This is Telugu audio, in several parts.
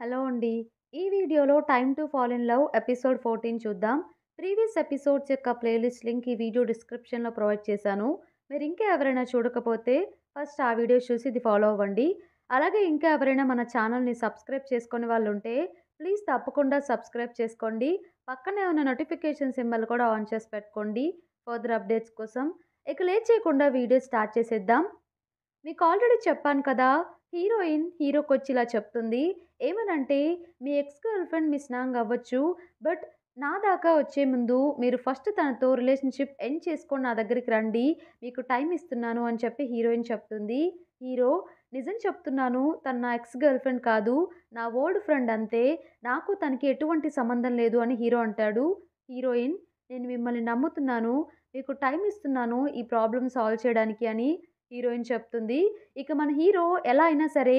హలో అండి ఈ వీడియోలో time to fall in love episode fourteen చూద్దాం ప్రీవియస్ ఎపిసోడ్స్ యొక్క ప్లేలిస్ట్ లింక్ ఈ వీడియో డిస్క్రిప్షన్లో ప్రొవైడ్ చేశాను మీరు ఇంకా ఎవరైనా చూడకపోతే ఫస్ట్ ఆ వీడియో చూసి ఇది ఫాలో అవ్వండి అలాగే ఇంకా ఎవరైనా మన ఛానల్ని సబ్స్క్రైబ్ చేసుకునే వాళ్ళు ఉంటే ప్లీజ్ తప్పకుండా సబ్స్క్రైబ్ చేసుకోండి పక్కనే ఉన్న నోటిఫికేషన్ సింబల్ కూడా ఆన్ చేసి పెట్టుకోండి ఫర్దర్ అప్డేట్స్ కోసం ఇక లేట్ చేయకుండా వీడియో స్టార్ట్ చేసేద్దాం మీకు ఆల్రెడీ చెప్పాను కదా హీరోయిన్ హీరోకి వచ్చి ఇలా చెప్తుంది ఏమనంటే మీ ఎక్స్ గర్ల్ ఫ్రెండ్ మీ నాంగ్ అవ్వచ్చు బట్ నా దాకా వచ్చే ముందు మీరు ఫస్ట్ తనతో రిలేషన్షిప్ ఎండ్ చేసుకొని నా దగ్గరికి రండి మీకు టైం ఇస్తున్నాను అని చెప్పి హీరోయిన్ చెప్తుంది హీరో నిజం చెప్తున్నాను తను నా ఎక్స్ గర్ల్ ఫ్రెండ్ కాదు నా ఓల్డ్ ఫ్రెండ్ అంతే నాకు తనకి ఎటువంటి సంబంధం లేదు అని హీరో అంటాడు హీరోయిన్ నేను మిమ్మల్ని నమ్ముతున్నాను మీకు టైం ఇస్తున్నాను ఈ ప్రాబ్లం సాల్వ్ చేయడానికి అని హీరోయిన్ చెప్తుంది ఇక మన హీరో ఎలా అయినా సరే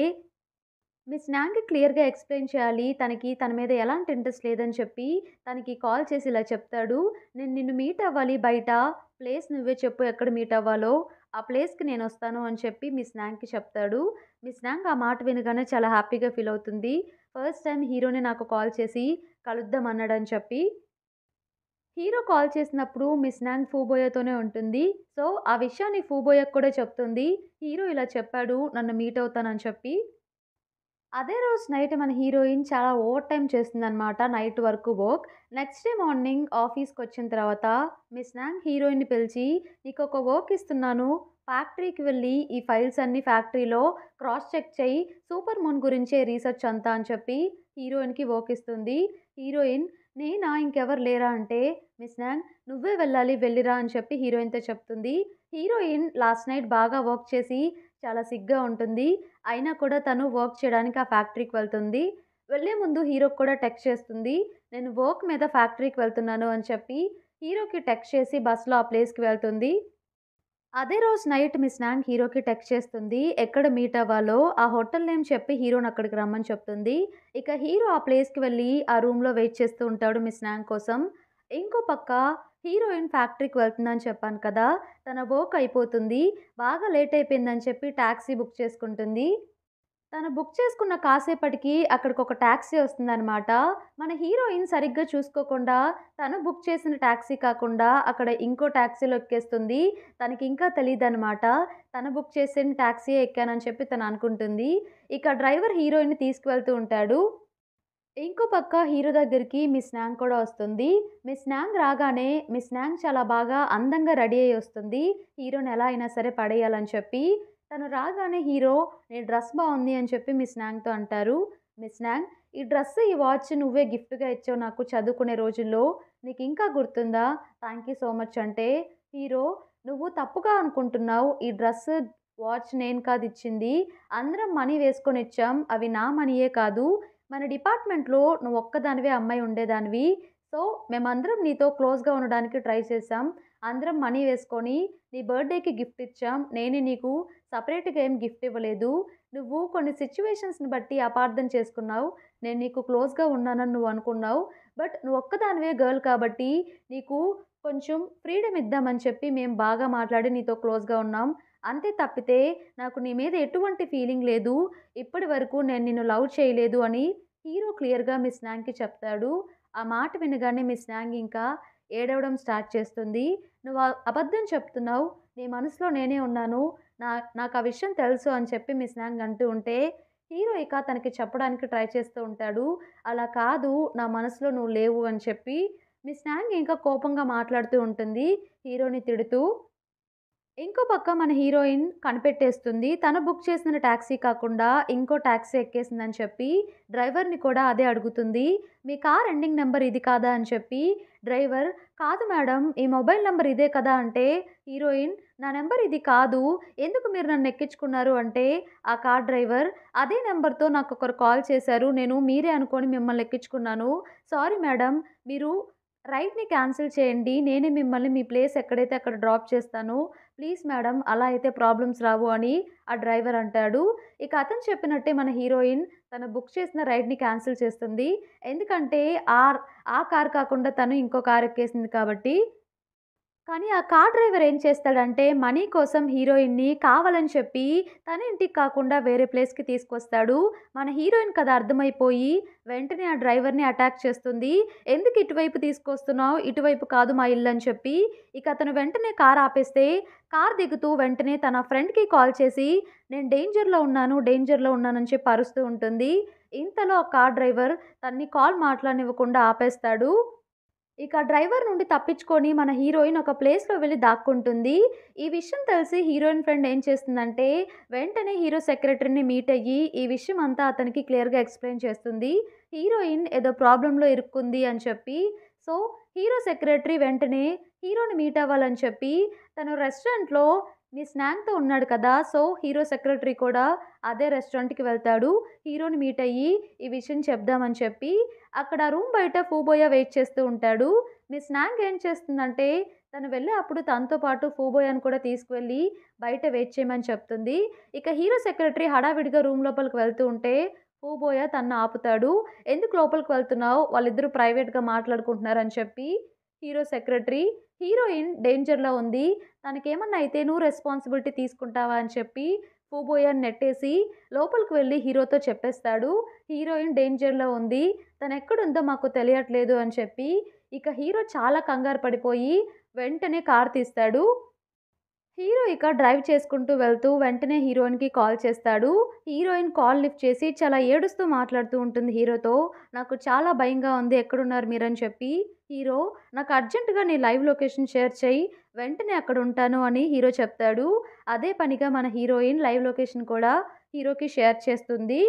మీ స్నాంకి క్లియర్గా ఎక్స్ప్లెయిన్ చేయాలి తనకి తన మీద ఎలాంటి ఇంట్రెస్ట్ లేదని చెప్పి తనకి కాల్ చేసి ఇలా చెప్తాడు నేను నిన్ను మీట్ అవ్వాలి బయట ప్లేస్ నువ్వే చెప్పు ఎక్కడ మీట్ అవ్వాలో ఆ ప్లేస్కి నేను వస్తాను అని చెప్పి మీ స్నాంగ్కి చెప్తాడు మీ స్నాంగ్ ఆ మాట వినగానే చాలా హ్యాపీగా ఫీల్ అవుతుంది ఫస్ట్ టైం హీరోని నాకు కాల్ చేసి కలుద్దాం అన్నాడని చెప్పి హీరో కాల్ చేసినప్పుడు మిస్ నాంగ్ ఫూబోయతోనే ఉంటుంది సో ఆ విషయాన్ని ఫూబోయకు కూడా చెప్తుంది హీరో ఇలా చెప్పాడు నన్ను మీట్ అవుతానని చెప్పి అదే రోజు నైట్ మన హీరోయిన్ చాలా ఓవర్ టైం చేస్తుందనమాట నైట్ వరకు వర్క్ నెక్స్ట్ డే మార్నింగ్ ఆఫీస్కి వచ్చిన తర్వాత మిస్ నాంగ్ హీరోయిన్ పిలిచి నీకు ఒక వర్క్ ఇస్తున్నాను ఫ్యాక్టరీకి వెళ్ళి ఈ ఫైల్స్ అన్ని ఫ్యాక్టరీలో క్రాస్ చెక్ చేయి సూపర్ మూన్ గురించే రీసెర్చ్ అంతా అని చెప్పి హీరోయిన్కి వర్క్ ఇస్తుంది హీరోయిన్ నేనా ఇంకెవరు లేరా అంటే మిస్ నాంగ్ నువ్వే వెళ్ళాలి వెళ్ళిరా అని చెప్పి హీరోయిన్తో చెప్తుంది హీరోయిన్ లాస్ట్ నైట్ బాగా వర్క్ చేసి చాలా సిగ్గా ఉంటుంది అయినా కూడా తను వర్క్ చేయడానికి ఆ ఫ్యాక్టరీకి వెళ్తుంది వెళ్ళే ముందు హీరోకి కూడా టెక్స్ట్ చేస్తుంది నేను వర్క్ మీద ఫ్యాక్టరీకి వెళ్తున్నాను అని చెప్పి హీరోకి టెక్స్ట్ చేసి బస్సులో ఆ ప్లేస్కి వెళ్తుంది అదే రోజు నైట్ మీ స్నాంగ్ హీరోకి టెక్స్ట్ చేస్తుంది ఎక్కడ మీట్ అవ్వాలో ఆ హోటల్ నేమ్ చెప్పి హీరోని అక్కడికి రమ్మని చెప్తుంది ఇక హీరో ఆ ప్లేస్కి వెళ్ళి ఆ రూమ్లో వెయిట్ చేస్తూ ఉంటాడు మీ స్నాంగ్ కోసం ఇంకో పక్క హీరోయిన్ ఫ్యాక్టరీకి వెళ్తుందని చెప్పాను కదా తన వర్క్ అయిపోతుంది బాగా లేట్ అయిపోయిందని చెప్పి ట్యాక్సీ బుక్ చేసుకుంటుంది తను బుక్ చేసుకున్న కాసేపటికి అక్కడికి ఒక ట్యాక్సీ వస్తుందనమాట మన హీరోయిన్ సరిగ్గా చూసుకోకుండా తను బుక్ చేసిన ట్యాక్సీ కాకుండా అక్కడ ఇంకో ట్యాక్సీలో ఎక్కేస్తుంది తనకి ఇంకా తెలియదు అనమాట తను బుక్ చేసిన ట్యాక్సీ ఎక్కానని చెప్పి తను అనుకుంటుంది ఇక డ్రైవర్ హీరోయిన్ తీసుకువెళ్తూ ఉంటాడు ఇంకో పక్క హీరో దగ్గరికి మిస్ నాంగ్ కూడా వస్తుంది మిస్ నాంగ్ రాగానే మిస్ నాంగ్ చాలా బాగా అందంగా రెడీ అయ్యి వస్తుంది హీరోని ఎలా అయినా సరే పడేయాలని చెప్పి తను రాగానే హీరో నేను డ్రెస్ బాగుంది అని చెప్పి మిస్ నాంగ్తో అంటారు మిస్ నాంగ్ ఈ డ్రెస్ ఈ వాచ్ నువ్వే గిఫ్ట్గా ఇచ్చావు నాకు చదువుకునే రోజుల్లో నీకు ఇంకా గుర్తుందా థ్యాంక్ యూ సో మచ్ అంటే హీరో నువ్వు తప్పుగా అనుకుంటున్నావు ఈ డ్రెస్ వాచ్ నేను కాదు ఇచ్చింది అందరం మనీ వేసుకొని ఇచ్చాం అవి నా మనీయే కాదు మన డిపార్ట్మెంట్లో నువ్వు ఒక్కదానివే అమ్మాయి ఉండేదానివి సో మేమందరం నీతో క్లోజ్గా ఉండడానికి ట్రై చేసాం అందరం మనీ వేసుకొని నీ బర్త్డేకి గిఫ్ట్ ఇచ్చాం నేనే నీకు సపరేట్గా ఏం గిఫ్ట్ ఇవ్వలేదు నువ్వు కొన్ని సిచ్యువేషన్స్ని బట్టి అపార్థం చేసుకున్నావు నేను నీకు క్లోజ్గా ఉన్నానని నువ్వు అనుకున్నావు బట్ నువ్వు ఒక్కదానివే గర్ల్ కాబట్టి నీకు కొంచెం ఫ్రీడమ్ ఇద్దామని చెప్పి మేము బాగా మాట్లాడి నీతో క్లోజ్గా ఉన్నాం అంతే తప్పితే నాకు నీ మీద ఎటువంటి ఫీలింగ్ లేదు ఇప్పటి వరకు నేను నిన్ను లవ్ చేయలేదు అని హీరో క్లియర్గా మిస్ స్నాంగ్కి చెప్తాడు ఆ మాట వినగానే మిస్ స్నాంగ్ ఇంకా ఏడవడం స్టార్ట్ చేస్తుంది నువ్వు అబద్ధం చెప్తున్నావు నీ మనసులో నేనే ఉన్నాను నా నాకు ఆ విషయం తెలుసు అని చెప్పి మీ స్నాంగ్ అంటూ ఉంటే హీరో ఇక తనకి చెప్పడానికి ట్రై చేస్తూ ఉంటాడు అలా కాదు నా మనసులో నువ్వు లేవు అని చెప్పి మీ స్నాంగ్ ఇంకా కోపంగా మాట్లాడుతూ ఉంటుంది హీరోని తిడుతూ ఇంకో పక్క మన హీరోయిన్ కనిపెట్టేస్తుంది తను బుక్ చేసిన ట్యాక్సీ కాకుండా ఇంకో ట్యాక్సీ ఎక్కేసిందని చెప్పి డ్రైవర్ని కూడా అదే అడుగుతుంది మీ కార్ ఎండింగ్ నెంబర్ ఇది కాదా అని చెప్పి డ్రైవర్ కాదు మేడం ఈ మొబైల్ నెంబర్ ఇదే కదా అంటే హీరోయిన్ నా నెంబర్ ఇది కాదు ఎందుకు మీరు నన్ను ఎక్కించుకున్నారు అంటే ఆ కార్ డ్రైవర్ అదే నెంబర్తో నాకు ఒకరు కాల్ చేశారు నేను మీరే అనుకొని మిమ్మల్ని ఎక్కించుకున్నాను సారీ మేడం మీరు రైడ్ని క్యాన్సిల్ చేయండి నేనే మిమ్మల్ని మీ ప్లేస్ ఎక్కడైతే అక్కడ డ్రాప్ చేస్తాను ప్లీజ్ మేడం అలా అయితే ప్రాబ్లమ్స్ రావు అని ఆ డ్రైవర్ అంటాడు ఇక అతను చెప్పినట్టే మన హీరోయిన్ తను బుక్ చేసిన రైడ్ని క్యాన్సిల్ చేస్తుంది ఎందుకంటే ఆ ఆ కార్ కాకుండా తను ఇంకో కార్ ఎక్కేసింది కాబట్టి కానీ ఆ కార్ డ్రైవర్ ఏం చేస్తాడంటే మనీ కోసం హీరోయిన్ని కావాలని చెప్పి తన ఇంటికి కాకుండా వేరే ప్లేస్కి తీసుకొస్తాడు మన హీరోయిన్ కథ అర్థమైపోయి వెంటనే ఆ డ్రైవర్ని అటాక్ చేస్తుంది ఎందుకు ఇటువైపు తీసుకొస్తున్నావు ఇటువైపు కాదు మా ఇల్లు అని చెప్పి ఇక అతను వెంటనే కార్ ఆపేస్తే కార్ దిగుతూ వెంటనే తన ఫ్రెండ్కి కాల్ చేసి నేను డేంజర్లో ఉన్నాను డేంజర్లో ఉన్నానని చెప్పి అరుస్తూ ఉంటుంది ఇంతలో ఆ కార్ డ్రైవర్ తన్ని కాల్ మాట్లాడివ్వకుండా ఆపేస్తాడు ఇక డ్రైవర్ నుండి తప్పించుకొని మన హీరోయిన్ ఒక ప్లేస్లో వెళ్ళి దాక్కుంటుంది ఈ విషయం తెలిసి హీరోయిన్ ఫ్రెండ్ ఏం చేస్తుందంటే వెంటనే హీరో సెక్రటరీని మీట్ అయ్యి ఈ విషయం అంతా అతనికి క్లియర్గా ఎక్స్ప్లెయిన్ చేస్తుంది హీరోయిన్ ఏదో ప్రాబ్లంలో ఇరుక్కుంది అని చెప్పి సో హీరో సెక్రటరీ వెంటనే హీరోని మీట్ అవ్వాలని చెప్పి తను రెస్టారెంట్లో మీ స్నాక్తో ఉన్నాడు కదా సో హీరో సెక్రటరీ కూడా అదే రెస్టారెంట్కి వెళ్తాడు హీరోని మీట్ అయ్యి ఈ విషయం చెప్దామని చెప్పి అక్కడ రూమ్ బయట ఫూబోయ వెయిట్ చేస్తూ ఉంటాడు మీ స్నాంగ్ ఏం చేస్తుందంటే తను వెళ్ళే అప్పుడు తనతో పాటు ఫూబోయాను కూడా తీసుకువెళ్ళి బయట వెయిట్ చేయమని చెప్తుంది ఇక హీరో సెక్రటరీ హడావిడిగా రూమ్ లోపలికి వెళ్తూ ఉంటే ఫూబోయా తన్ను ఆపుతాడు ఎందుకు లోపలికి వెళ్తున్నావు వాళ్ళిద్దరూ ప్రైవేట్గా మాట్లాడుకుంటున్నారని చెప్పి హీరో సెక్రటరీ హీరోయిన్ డేంజర్లో ఉంది తనకేమన్నా అయితే నువ్వు రెస్పాన్సిబిలిటీ తీసుకుంటావా అని చెప్పి అని నెట్టేసి లోపలికి వెళ్ళి హీరోతో చెప్పేస్తాడు హీరోయిన్ డేంజర్లో ఉంది తను ఎక్కడుందో మాకు తెలియట్లేదు అని చెప్పి ఇక హీరో చాలా కంగారు పడిపోయి వెంటనే కార్ తీస్తాడు హీరో ఇక డ్రైవ్ చేసుకుంటూ వెళ్తూ వెంటనే హీరోయిన్కి కాల్ చేస్తాడు హీరోయిన్ కాల్ లిఫ్ట్ చేసి చాలా ఏడుస్తూ మాట్లాడుతూ ఉంటుంది హీరోతో నాకు చాలా భయంగా ఉంది ఎక్కడున్నారు మీరని చెప్పి హీరో నాకు అర్జెంటుగా నీ లైవ్ లొకేషన్ షేర్ చేయి వెంటనే అక్కడ ఉంటాను అని హీరో చెప్తాడు అదే పనిగా మన హీరోయిన్ లైవ్ లొకేషన్ కూడా హీరోకి షేర్ చేస్తుంది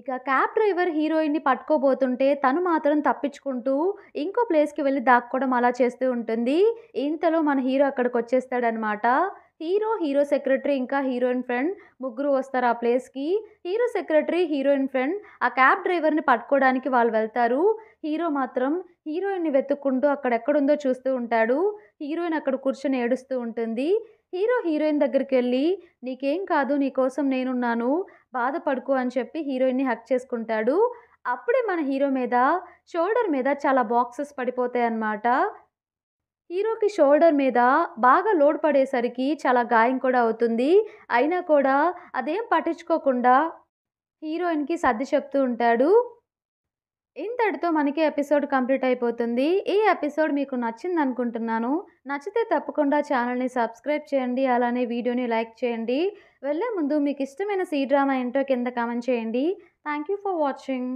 ఇక క్యాబ్ డ్రైవర్ హీరోయిన్ని పట్టుకోబోతుంటే తను మాత్రం తప్పించుకుంటూ ఇంకో ప్లేస్కి వెళ్ళి దాక్కోవడం అలా చేస్తూ ఉంటుంది ఇంతలో మన హీరో అక్కడికి వచ్చేస్తాడనమాట హీరో హీరో సెక్రటరీ ఇంకా హీరోయిన్ ఫ్రెండ్ ముగ్గురు వస్తారు ఆ ప్లేస్కి హీరో సెక్రటరీ హీరోయిన్ ఫ్రెండ్ ఆ క్యాబ్ డ్రైవర్ని పట్టుకోవడానికి వాళ్ళు వెళ్తారు హీరో మాత్రం హీరోయిన్ని వెతుక్కుంటూ అక్కడెక్కడుందో చూస్తూ ఉంటాడు హీరోయిన్ అక్కడ కూర్చొని ఏడుస్తూ ఉంటుంది హీరో హీరోయిన్ దగ్గరికి వెళ్ళి నీకేం కాదు నీకోసం నేనున్నాను బాధపడుకో అని చెప్పి హీరోయిన్ని హక్ చేసుకుంటాడు అప్పుడే మన హీరో మీద షోల్డర్ మీద చాలా బాక్సెస్ పడిపోతాయి అన్నమాట హీరోకి షోల్డర్ మీద బాగా లోడ్ పడేసరికి చాలా గాయం కూడా అవుతుంది అయినా కూడా అదేం పట్టించుకోకుండా హీరోయిన్కి సర్ది చెప్తూ ఉంటాడు ఇంతటితో మనకి ఎపిసోడ్ కంప్లీట్ అయిపోతుంది ఈ ఎపిసోడ్ మీకు నచ్చింది అనుకుంటున్నాను నచ్చితే తప్పకుండా ఛానల్ని సబ్స్క్రైబ్ చేయండి అలానే వీడియోని లైక్ చేయండి వెళ్ళే ముందు మీకు ఇష్టమైన సీ డ్రామా ఏంటో కింద కామెంట్ చేయండి థ్యాంక్ యూ ఫర్ వాచింగ్